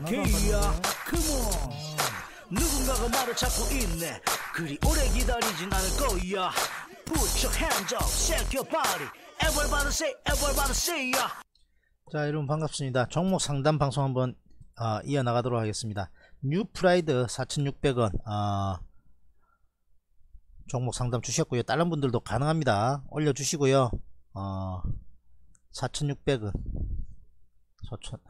익숙해야 컴온 누군가가 말을 찾고 있네 그리 오래 기다리진 않을 거야 Put your hands up, shake your body Everybody say, everybody say yeah. 자 여러분 반갑습니다 종목 상담 방송 한번 어, 이어나가도록 하겠습니다 뉴프라이드 4600원 어, 아, 종목 상담 주셨고요 다른 분들도 가능합니다 올려주시고요 어, 4600원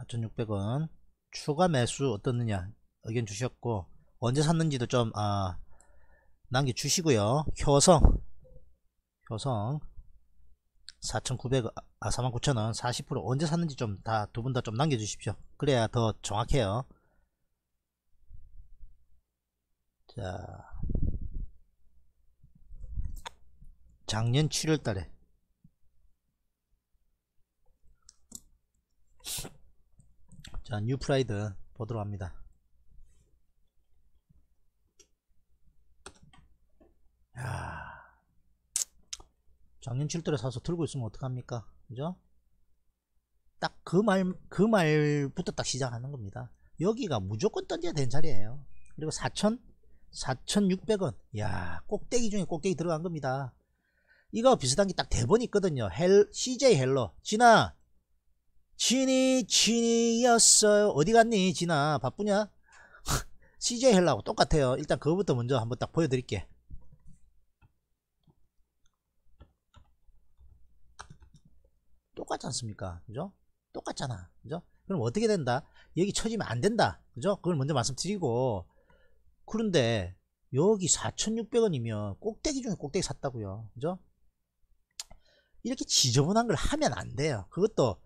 4600원 추가 매수 어떻느냐 의견 주셨고 언제 샀는지도 좀 아, 남겨주시고요 효성 효성 4 9 0 0아 49,000원 40% 언제 샀는지 좀 다 두 분 다 좀 남겨주십시오 그래야 더 정확해요 자 작년 7월달에 자 뉴프라이드 보도록 합니다 야 작년 7달에 사서 들고 있으면 어떡합니까 그죠 딱 그말그 그 말부터 딱 시작하는 겁니다 여기가 무조건 던져야 되는 자리예요 그리고 4천 4,600원 야 꼭대기 중에 꼭대기 들어간 겁니다 이거 비슷한 게 딱대본이 있거든요 헬, CJ 헬러 진아 지니 지니였어요 어디 갔니 지나 바쁘냐 CJ 헬라고 똑같아요 일단 그거부터 먼저 한번 딱 보여드릴게 똑같지 않습니까 그죠 똑같잖아 그죠 그럼 어떻게 된다 여기 쳐지면 안 된다 그죠 그걸 먼저 말씀드리고 그런데 여기 4,600원이면 꼭대기 중에 꼭대기 샀다고요 그죠 이렇게 지저분한 걸 하면 안 돼요 그것도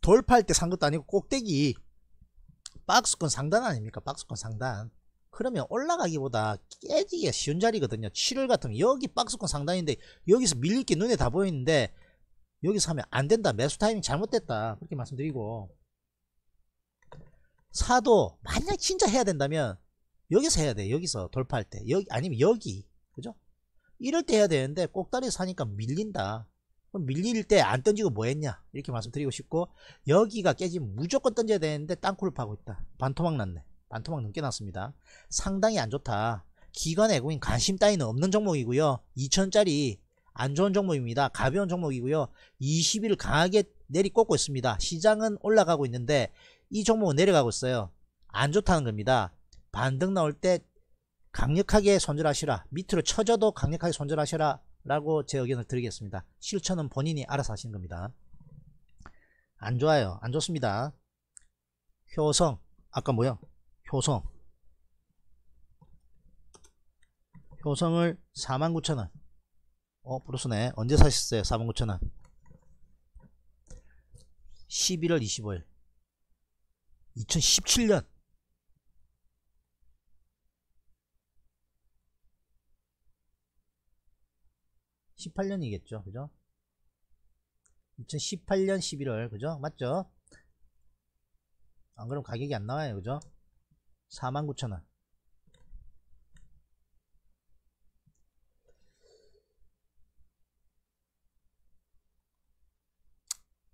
돌파할때산 것도 아니고 꼭대기 박스권 상단 아닙니까? 박스권 상단. 그러면 올라가기보다 깨지기가 쉬운 자리거든요. 7월 같은 여기 박스권 상단인데 여기서 밀릴 게 눈에 다 보이는데 여기서 하면 안 된다. 매수 타이밍 잘못됐다. 그렇게 말씀드리고 사도 만약 진짜 해야 된다면 여기서 해야 돼. 여기서 돌파할 때. 여기 아니면 여기. 그죠? 이럴 때 해야 되는데 꼭다리 사니까 밀린다. 밀릴 때 안 던지고 뭐 했냐 이렇게 말씀드리고 싶고 여기가 깨지면 무조건 던져야 되는데 땅굴을 파고 있다 반토막 났네 반토막 넘게 났습니다 상당히 안 좋다 기관 애국인 관심 따위는 없는 종목이고요 2천짜리 안 좋은 종목입니다 가벼운 종목이고요 20일 강하게 내리꽂고 있습니다 시장은 올라가고 있는데 이 종목은 내려가고 있어요 안 좋다는 겁니다 반등 나올 때 강력하게 손절하시라 밑으로 쳐져도 강력하게 손절하시라 라고 제 의견을 드리겠습니다. 실천은 본인이 알아서 하시는 겁니다. 안 좋아요. 안 좋습니다. 효성. 아까 뭐야? 효성. 효성을 49,000원. 어, 브루스네. 언제 사셨어요? 49,000원. 11월 25일. 2017년. 18년이겠죠. 그죠? 2018년 11월. 그죠? 맞죠? 안 그럼 가격이 안 나와요. 그죠? 49,000원.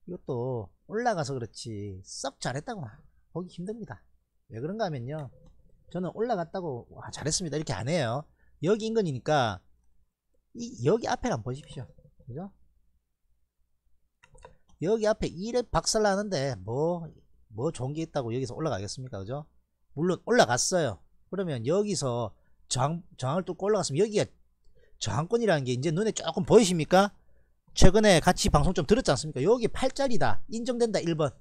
이것도 올라가서 그렇지 썩 잘했다고 보기 힘듭니다 왜 그런가 하면요 저는 올라갔다고 와 잘했습니다 이렇게 안 해요 여기 인근이니까 이, 여기 앞에 안 보십시오. 그죠? 여기 앞에 일에 박살나는데 뭐, 뭐 좋은 게 있다고 여기서 올라가겠습니까? 그죠? 물론 올라갔어요. 그러면 여기서 저항, 저항을 뚫고 올라갔으면 여기가 저항권이라는 게 이제 눈에 조금 보이십니까? 최근에 같이 방송 좀 들었지 않습니까? 여기 8자리다 인정된다. 1번.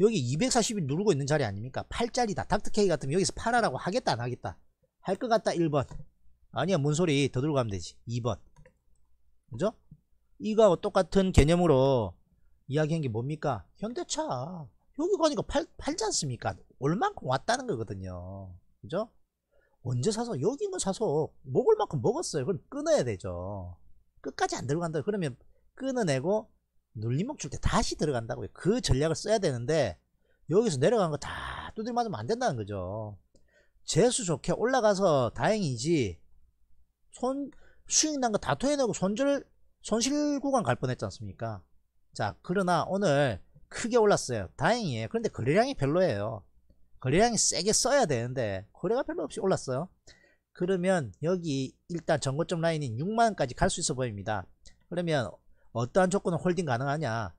여기 240이 누르고 있는 자리 아닙니까? 8자리다 닥터케이 같으면 여기서 팔아라고 하겠다 안 하겠다? 할 것 같다. 1번. 아니야 뭔 소리 더 들어가면 되지 2번 그죠? 이거 똑같은 개념으로 이야기한 게 뭡니까? 현대차 여기 가니까 팔, 팔지 않습니까? 얼만큼 왔다는 거거든요 그죠? 언제 사서 여기는 사서 먹을 만큼 먹었어요 그럼 끊어야 되죠 끝까지 안 들어간다 그러면 끊어내고 눌림목 줄 때 다시 들어간다고요 그 전략을 써야 되는데 여기서 내려간 거 다 두들맞으면 안 된다는 거죠 재수 좋게 올라가서 다행이지 손 수익 난 거 다 토해내고 손절 손실 구간 갈 뻔했지 않습니까? 자 그러나 오늘 크게 올랐어요. 다행이에요. 그런데 거래량이 별로예요. 거래량이 세게 써야 되는데 거래가 별로 없이 올랐어요. 그러면 여기 일단 전고점 라인인 6만원까지 갈 수 있어 보입니다. 그러면 어떠한 조건은 홀딩 가능하냐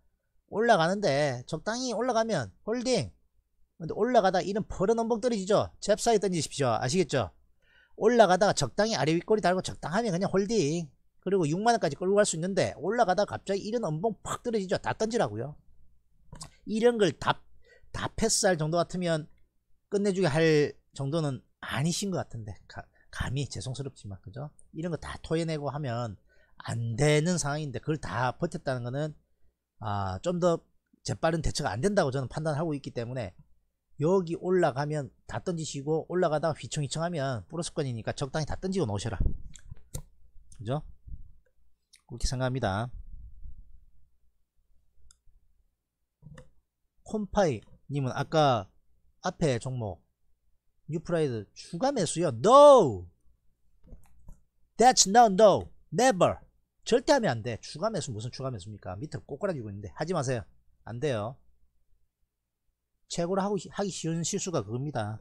올라가는데 적당히 올라가면 홀딩 근데 올라가다 이런 버릇 넘벅 떨어지죠 잽싸게 던지십시오 아시겠죠 올라가다가 적당히 아래 윗꼬리 달고 적당하면 그냥 홀딩 그리고 6만원까지 끌고 갈 수 있는데 올라가다가 갑자기 이런 엄봉 팍 떨어지죠 다 던지라고요 이런 걸다 다 패스할 정도 같으면 끝내주게 할 정도는 아니신 것 같은데 가, 감히 죄송스럽지만 그죠 이런 거 다 토해내고 하면 안 되는 상황인데 그걸 다 버텼다는 거는 아, 좀 더 재빠른 대처가 안 된다고 저는 판단하고 있기 때문에 여기 올라가면 다 던지시고 올라가다가 휘청휘청 하면 프로스권이니까 적당히 다 던지고 놓으셔라 그죠? 그렇게 생각합니다 콤파이 님은 아까 앞에 종목 뉴프라이드 추가 매수요 NO That's no no never 절대 하면 안돼 추가 매수 무슨 추가 매수입니까 밑으로 꼬꾸라지고 있는데 하지 마세요 안돼요 최고로 하고, 하기 쉬운 실수가 그겁니다.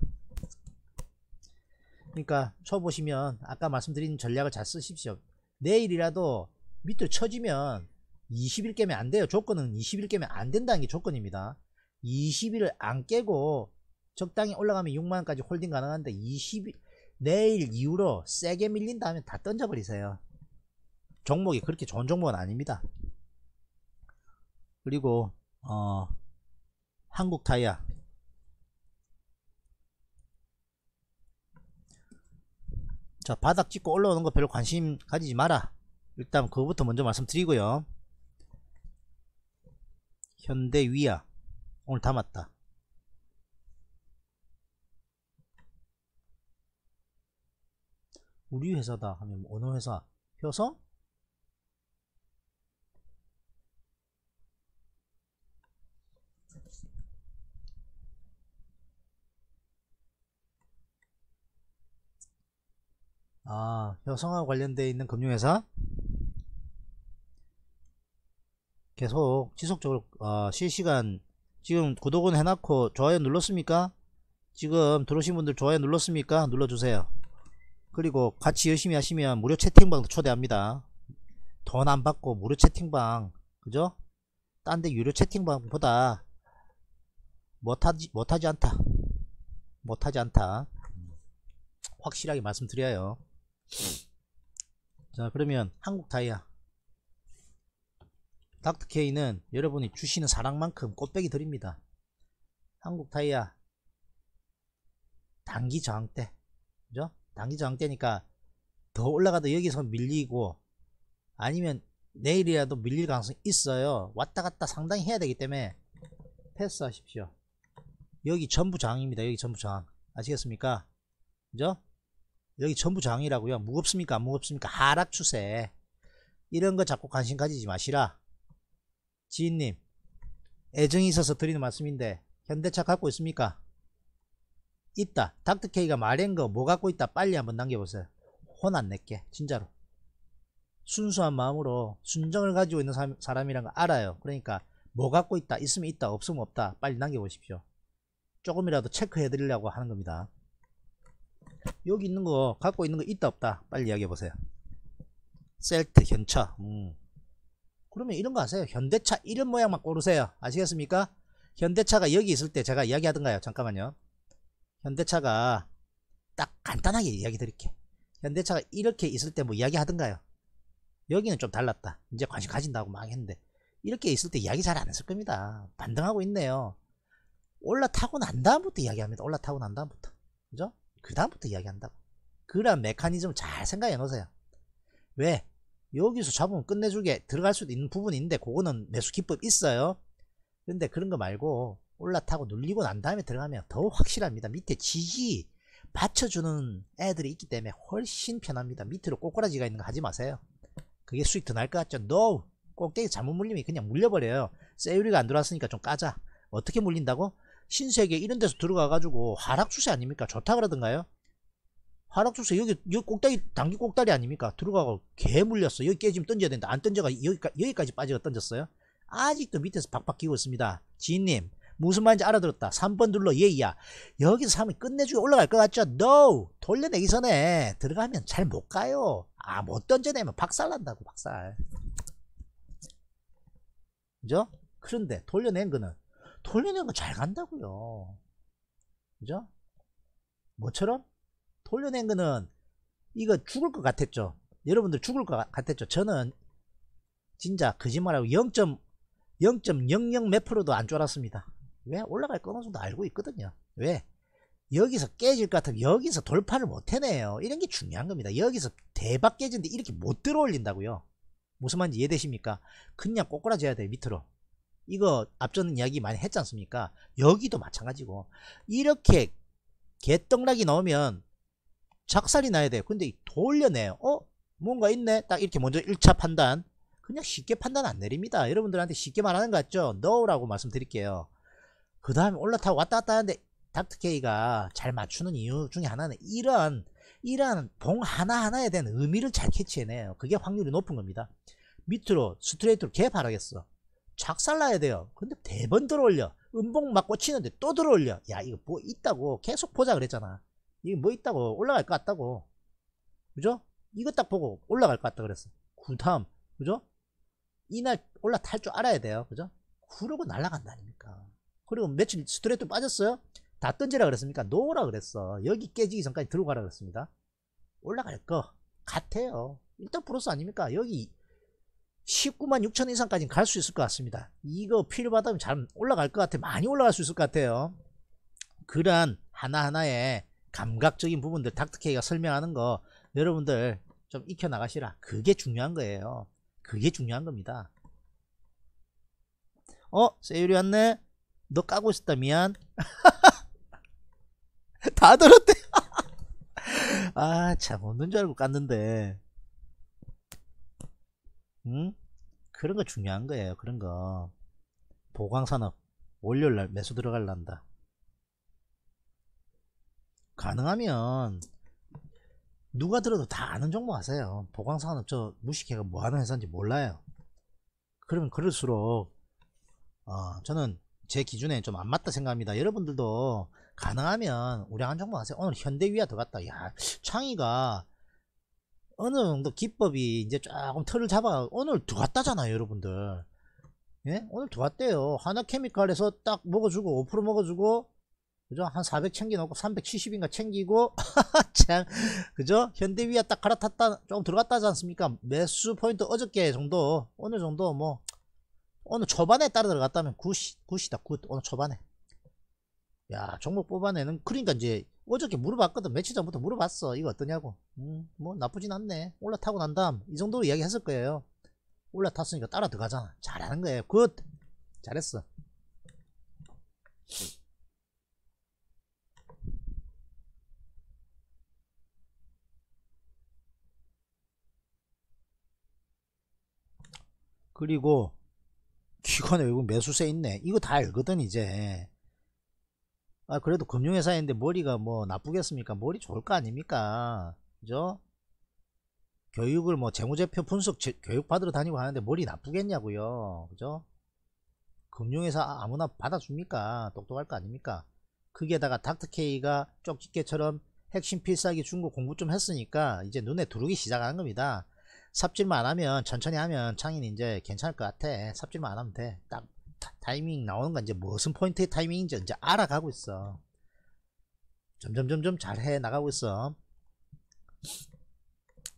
그러니까 쳐보시면 아까 말씀드린 전략을 잘 쓰십시오. 내일이라도 밑으로 쳐지면 20일 깨면 안 돼요. 조건은 20일 깨면 안 된다는 게 조건입니다. 20일을 안 깨고 적당히 올라가면 6만원까지 홀딩 가능한데 20일 내일 이후로 세게 밀린 다음에 다 던져버리세요. 종목이 그렇게 좋은 종목은 아닙니다. 그리고 어 한국 타이어 자 바닥 찍고 올라오는 거 별로 관심 가지지 마라 일단 그거부터 먼저 말씀드리고요 현대 위아 오늘 담았다 우리 회사다 하면 어느 회사 효성 아, 여성화 관련돼 있는 금융회사 계속 지속적으로 어, 실시간 지금 구독은 해놓고 좋아요 눌렀습니까? 지금 들어오신 분들 좋아요 눌렀습니까? 눌러주세요. 그리고 같이 열심히 하시면 무료 채팅방도 초대합니다. 돈 안 받고 무료 채팅방 그죠? 딴 데 유료 채팅방보다 못하지 못하지 않다. 못하지 않다. 확실하게 말씀드려요. 자 그러면 한국 타이아 닥터케이는 여러분이 주시는 사랑만큼 꽃배기 드립니다 한국 타이아 단기 저항 대 그죠? 단기 저항 대니까더 올라가도 여기서 밀리고 아니면 내일이라도 밀릴 가능성이 있어요 왔다갔다 상당히 해야 되기 때문에 패스하십시오 여기 전부 저항입니다 여기 전부 저항 아시겠습니까 그죠? 여기 전부 장이라고요. 무겁습니까? 무겁습니까? 하락 추세. 이런 거 자꾸 관심 가지지 마시라. 지인님, 애정이 있어서 드리는 말씀인데, 현대차 갖고 있습니까? 있다. 닥터케이가 말한 거 뭐 갖고 있다. 빨리 한번 남겨보세요. 혼 안 낼게. 진짜로. 순수한 마음으로 순정을 가지고 있는 사람, 사람이란 거 알아요. 그러니까 뭐 갖고 있다. 있으면 있다. 없으면 없다. 빨리 남겨보십시오. 조금이라도 체크해 드리려고 하는 겁니다. 여기 있는 거 갖고 있는 거 있다 없다 빨리 이야기해 보세요 셀트 현차 음. 그러면 이런 거 아세요 현대차 이런 모양만 고르세요 아시겠습니까 현대차가 여기 있을 때 제가 이야기하던가요 잠깐만요 현대차가 딱 간단하게 이야기 드릴게 현대차가 이렇게 있을 때 뭐 이야기하던가요 여기는 좀 달랐다 이제 관심 가진다고 막 했는데 이렇게 있을 때 이야기 잘 안 했을 겁니다 반등하고 있네요 올라타고 난 다음부터 이야기합니다 올라타고 난 다음부터 그죠 그 다음부터 이야기한다고 그런 메커니즘 잘 생각해 놓으세요 왜? 여기서 잡으면 끝내주게 들어갈 수도 있는 부분이 있는데 그거는 매수 기법 있어요 근데 그런 거 말고 올라타고 눌리고 난 다음에 들어가면 더 확실합니다 밑에 지지 받쳐주는 애들이 있기 때문에 훨씬 편합니다 밑으로 꼬꾸라지가 있는 거 하지 마세요 그게 수익 더 날 것 같죠? NO! 꼭대기 잘못 물리면 그냥 물려버려요 세율이가 안 들어왔으니까 좀 까자 어떻게 물린다고? 신세계 이런 데서 들어가가지고 하락 추세 아닙니까? 좋다 그러던가요? 하락 추세 여기 여기 꼭다리 단기 꼭다리 아닙니까? 들어가고 개 물렸어. 여기 깨지면 던져야 된다. 안 던져가 여기까, 여기까지 빠지고 던졌어요. 아직도 밑에서 박박 끼고 있습니다. 지인님 무슨 말인지 알아들었다. 3번 눌러 예이야. 여기서 3이 끝내주게 올라갈 것 같죠? No! 돌려내기 전에 들어가면 잘 못 가요. 아 못 던져내면 박살난다고 박살. 그죠? 그런데 돌려낸 거는 돌리는 거잘 간다고요. 그죠? 뭐처럼? 돌려낸 거는 이거 죽을 것 같았죠. 여러분들 죽을 것 같았죠. 저는 진짜 거짓말하고 0.0.00몇 프로도 안 줄았습니다. 왜? 올라갈 거는느 정도 알고 있거든요. 왜? 여기서 깨질 것 같으면 여기서 돌파를 못 해내요. 이런 게 중요한 겁니다. 여기서 대박 깨지는데 이렇게 못 들어올린다고요. 무슨 말인지 이해되십니까? 그냥 꼬꾸라져야 돼요. 밑으로. 이거 앞전 이야기 많이 했지 않습니까? 여기도 마찬가지고 이렇게 개떡락이 나오면 작살이 나야 돼요. 근데 돌려내요. 어? 뭔가 있네? 딱 이렇게 먼저 1차 판단. 그냥 쉽게 판단 안 내립니다. 여러분들한테 쉽게 말하는 것 같죠? 넣으라고 말씀드릴게요. 그 다음에 올라타고 왔다 갔다 하는데 닥터케이가 잘 맞추는 이유 중에 하나는 이런 이런봉 하나하나에 대한 의미를 잘 캐치해내요. 그게 확률이 높은 겁니다. 밑으로 스트레이트로 개발하겠어. 작살나야 돼요. 근데 대번 들어올려. 음봉 맞고 치는데 또 들어올려. 야 이거 뭐 있다고 계속 보자 그랬잖아. 이게 뭐 있다고 올라갈 것 같다고. 그죠? 이거 딱 보고 올라갈 것 같다 그랬어. 구탐 그 그죠? 이날 올라탈 줄 알아야 돼요. 그죠? 그러고 날라간다 아닙니까? 그리고 며칠 스트레이 빠졌어요? 다 던지라 그랬습니까? 놓으라 그랬어. 여기 깨지기 전까지 들어 가라 그랬습니다. 올라갈 거 같아요. 일단 플러스 아닙니까? 여기 19만 6천 이상까지 는갈 수 있을 것 같습니다. 이거 필요하다면 잘 올라갈 것 같아요. 많이 올라갈 수 있을 것 같아요. 그러한 하나하나의 감각적인 부분들 닥터케이가 설명하는 거 여러분들 좀 익혀나가시라. 그게 중요한 거예요. 그게 중요한 겁니다. 어? 세율이 왔네? 너 까고 있었다. 미안. 다 들었대. 아, 참, 없는 줄 알고 깠는데. 음? 그런 거 중요한 거예요. 그런 거. 보광산업 월요일 날 매수 들어갈란다. 가능하면, 누가 들어도 다 아는 정보 아세요보광산업저무식해가뭐 하는 회사인지 몰라요. 그러면 그럴수록, 어, 저는 제 기준에 좀 안 맞다 생각합니다. 여러분들도 가능하면 우량한 정보 아세요 오늘 현대위아 들어갔다. 야, 창의가 어느 정도 기법이 이제 조금 털을 잡아 오늘 들어왔다잖아요 여러분들 예? 오늘 들어왔대요 하나케미칼에서 딱 먹어주고 5% 먹어주고 그죠? 한 400 챙겨놓고 370인가 챙기고 참 그죠? 현대위아 딱 갈아탔다 조금 들어갔다지 않습니까? 매수 포인트 어저께 정도 오늘 정도 뭐 오늘 초반에 따라 들어갔다면 굿이, 굿이다 굿 오늘 초반에 야 종목 뽑아내는 그러니까 이제 어저께 물어봤거든 며칠 전부터 물어봤어 이거 어떠냐고 음뭐 나쁘진 않네 올라타고 난 다음 이 정도로 이야기 했을 거예요 올라탔으니까 따라 들어가잖아 잘하는 거예요 굿 잘했어 그리고 기관에 외국 매수세 있네 이거 다 알거든 이제 아 그래도 금융회사인데 머리가 뭐 나쁘겠습니까 머리 좋을 거 아닙니까 그죠 교육을 뭐 재무제표 분석 제, 교육 받으러 다니고 하는데 머리 나쁘겠냐고요 그죠 금융회사 아, 아무나 받아줍니까 똑똑할 거 아닙니까 거기에다가 닥터케이가 쪽집게처럼 핵심 필살기 중국 공부 좀 했으니까 이제 눈에 두르기 시작하는 겁니다 삽질만 안 하면 천천히 하면 창인 이제 괜찮을 것 같아 삽질만 안 하면 돼딱 타이밍 나오는 건 이제 무슨 포인트의 타이밍인지 이제 알아가고 있어. 점점 점점 잘해 나가고 있어.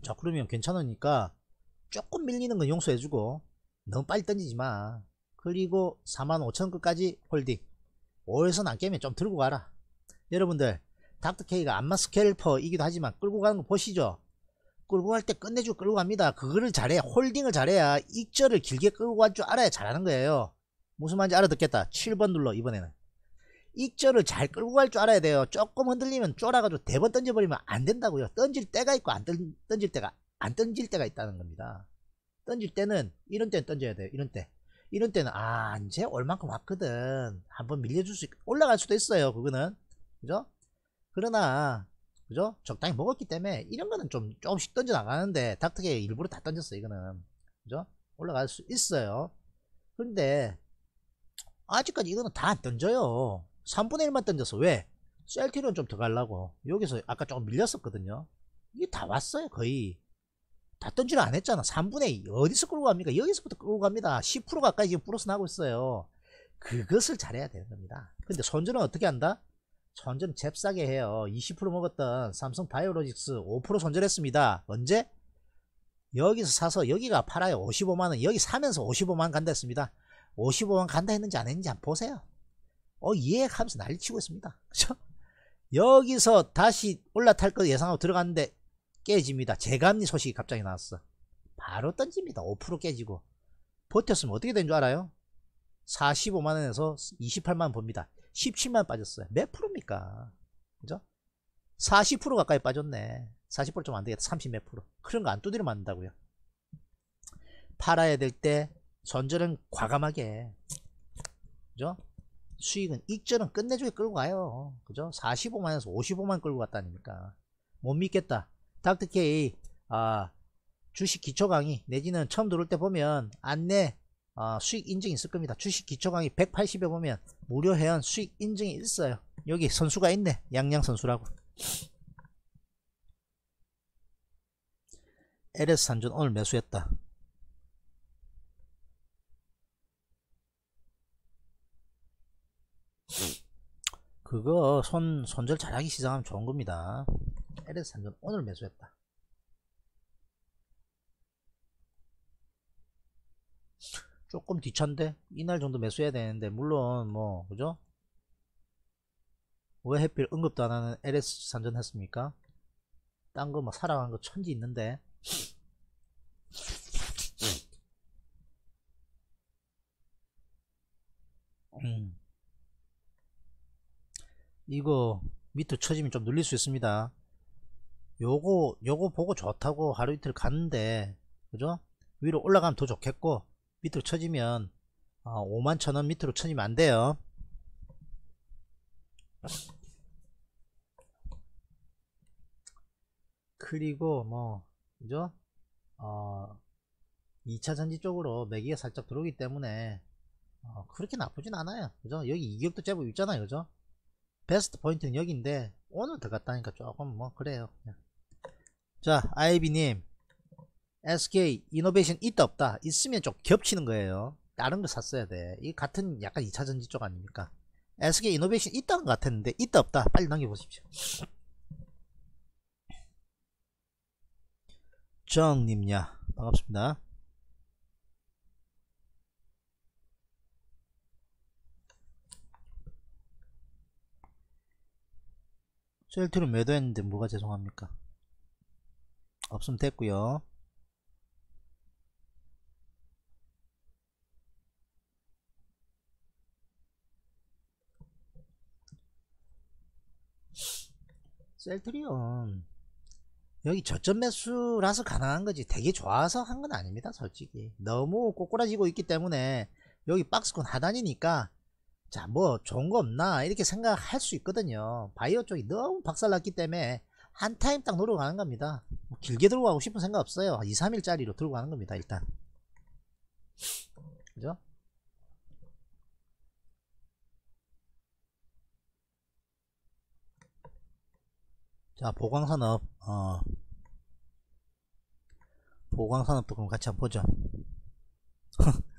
자 그러면 괜찮으니까 조금 밀리는 건 용서해주고 너무 빨리 던지지 마. 그리고 45,000끝까지 원 홀딩. 5에서 안 깨면 좀 들고 가라. 여러분들 닥터케이가 안마 스켈퍼이기도 하지만 끌고 가는 거 보시죠. 끌고 갈 때 끝내주고 끌고 갑니다. 그거를 잘해 야 홀딩을 잘해야 익절을 길게 끌고 갈 줄 알아야 잘하는 거예요. 무슨 말인지 알아듣겠다 7번 눌러 이번에는 익절을 잘 끌고 갈 줄 알아야 돼요 조금 흔들리면 쫄아가지고 대번 네 던져버리면 안 된다고요 던질 때가 있고 안 던, 던질 때가 안 던질 때가 있다는 겁니다 던질 때는 이런 때는 던져야 돼요 이런 때 이런 때는 아 이제 얼만큼 왔거든 한번 밀려줄 수 있, 올라갈 수도 있어요 그거는 그죠 그러나 그죠 적당히 먹었기 때문에 이런 거는 좀 조금씩 던져 나가는데 닥터게 일부러 다 던졌어 이거는 그죠 올라갈 수 있어요 근데 아직까지 이거는 다 안 던져요 3분의 1만 던져서 왜? 셀티론 좀 더 갈라고 여기서 아까 조금 밀렸었거든요 이게 다 왔어요 거의 다던지는안 했잖아 3분의 2 어디서 끌고 갑니까 여기서부터 끌고 갑니다 10% 가까이 지금 플러스 나고 있어요 그것을 잘해야 되는 겁니다 근데 손절은 어떻게 한다? 손절 잽싸게 해요 20% 먹었던 삼성 바이오로직스 5% 손절했습니다 언제? 여기서 사서 여기가 팔아요 55만원 여기 사면서 55만원 간다 했습니다 5 5원 간다 했는지 안 했는지 한번 보세요. 어, 예, 하면서 난리치고 있습니다. 그죠? 여기서 다시 올라탈 거 예상하고 들어갔는데 깨집니다. 재감리 소식이 갑자기 나왔어. 바로 던집니다. 5% 깨지고. 버텼으면 어떻게 된 줄 알아요? 45만원에서 28만원 봅니다. 17만원 빠졌어요. 몇 프로입니까? 그죠? 40% 가까이 빠졌네. 40%좀 안 되겠다. 30 몇 프로. 그런 거 안 두드려 맞는다고요. 팔아야 될때 선전은 과감하게 그죠? 수익은 익전은 끝내주게 끌고 가요 그죠? 45만에서 55만 끌고 갔다니까 못 믿겠다 닥터케이 아, 주식 기초 강의 내지는 처음 들을때 보면 안내 아, 수익 인증이 있을 겁니다 주식 기초 강의 180에 보면 무료 회원 수익 인증이 있어요 여기 선수가 있네 양양 선수라고 LS 산전 오늘 매수했다 그거 손, 손절 잘하기 시작하면 좋은 겁니다. LS 상전 오늘 매수했다. 조금 뒤천데 이날 정도 매수해야 되는데 물론 뭐 그죠? 왜 해필 언급도 안하는 LS 상전 했습니까? 딴 거뭐 살아간 거 천지 있는데 이거 밑으로 쳐지면 좀 눌릴 수 있습니다 요거 요거 보고 좋다고 하루 이틀 갔는데 그죠 위로 올라가면 더 좋겠고 밑으로 쳐지면 어, 아, 5만천원 밑으로 쳐지면 안 돼요 그리고 뭐 그죠 어 2차 전지 쪽으로 매기가 살짝 들어오기 때문에 어, 그렇게 나쁘진 않아요 그죠 여기 이격도 제법 있잖아요 그죠 베스트 포인트는 여기인데 오늘 들어갔다니까 조금 뭐 그래요 그냥. 자 아이비님 SK 이노베이션 있다 없다 있으면 좀 겹치는 거예요 다른 거 샀어야 돼이 같은 약간 2차전지 쪽 아닙니까 SK 이노베이션 있다는 것 같았는데 있다 없다 빨리 남겨보십시오 정님야 반갑습니다 셀트로 매도했는데 뭐가 죄송합니까 없으면 됐고요 셀트리온 여기 저점 매수라서 가능한 거지 되게 좋아서 한 건 아닙니다 솔직히 너무 꼬꾸라지고 있기 때문에 여기 박스권 하단이니까 자, 뭐 좋은 거 없나 이렇게 생각할 수 있거든요. 바이오 쪽이 너무 박살났기 때문에 한 타임 딱 노려 가는 겁니다. 뭐 길게 들고 가고 싶은 생각 없어요. 2, 3일짜리로 들고 가는 겁니다, 일단. 그죠? 자, 보광산업, 어. 보광산업도 그럼 같이 한번 보죠.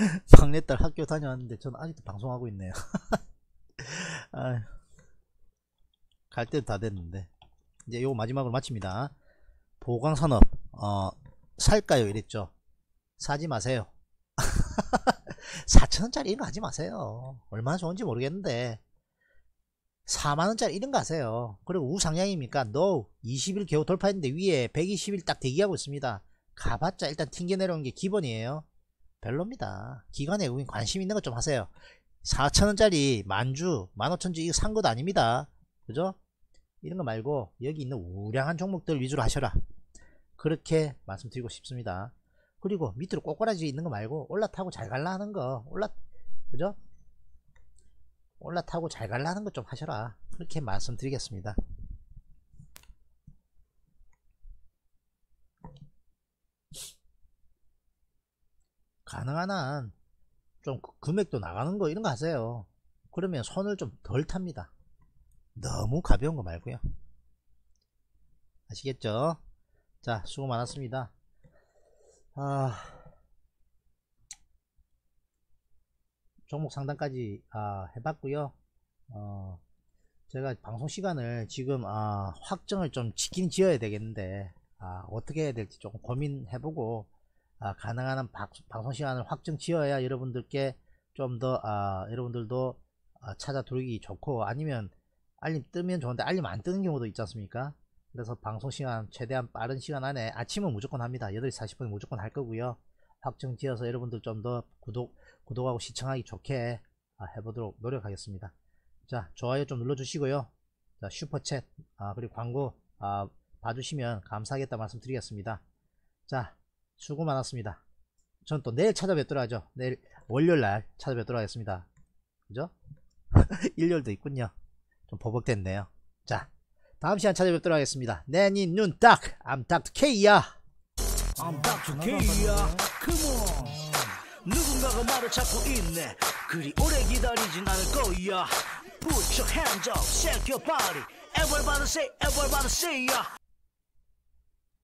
막내딸 학교 다녀왔는데 전 아직도 방송하고 있네요 아, 갈 때도 다 됐는데 이제 요 마지막으로 마칩니다 보강산업 어, 살까요 이랬죠 사지 마세요 4천원짜리 이런 거 하지 마세요 얼마나 좋은지 모르겠는데 4만원짜리 이런 거 하세요 그리고 우상향입니까 no 20일 겨우 돌파했는데 위에 120일 딱 대기하고 있습니다 가봤자 일단 튕겨내려온 게 기본이에요 별로입니다. 기관에 우린 관심 있는 것 좀 하세요. 4천원짜리 만주, 15,000주 이거 산 것도 아닙니다. 그죠? 이런 거 말고 여기 있는 우량한 종목들 위주로 하셔라. 그렇게 말씀드리고 싶습니다. 그리고 밑으로 꼬꼬라지 있는 거 말고 올라타고 잘 갈라 하는 거 올라 그죠? 올라타고 잘 갈라 하는 거 좀 하셔라. 그렇게 말씀드리겠습니다. 가능한 한 좀 금액도 나가는 거 이런 거 하세요 그러면 손을 좀 덜 탑니다 너무 가벼운 거 말고요 아시겠죠 자 수고 많았습니다 아 종목 상담까지 아, 해봤고요 어, 제가 방송 시간을 지금 아, 확정을 좀 지긴 지어야 되겠는데 아, 어떻게 해야 될지 조금 고민해보고 아, 가능한 한 박, 방송 시간을 확정 지어야 여러분들께 좀더 아, 여러분들도 아, 찾아 들기 좋고 아니면 알림 뜨면 좋은데 알림 안 뜨는 경우도 있지 않습니까 그래서 방송 시간 최대한 빠른 시간 안에 아침은 무조건 합니다 8시 40분 에 무조건 할 거고요 확정 지어서 여러분들 좀 더 구독 구독하고 시청하기 좋게 아, 해보도록 노력하겠습니다 자 좋아요 좀 눌러주시고요 자, 슈퍼챗 아, 그리고 광고 아, 봐주시면 감사하겠다 말씀드리겠습니다 자 수고 많았습니다. 전 또 내일 찾아뵙도록 하죠. 내일 월요일날 찾아뵙도록 하겠습니다. 그죠? 일요일도 있군요. 좀 버벅댔네요. 자, 다음 시간 찾아뵙도록 하겠습니다. 내니 눈 딱, 암 닥터 K야. 암 닥터 K야. Come on. 누군가가 말을 찾고 있네. 그리 오래 기다리진 않을 거야. Put your hands up, shake your body. Everybody say, everybody say, yeah.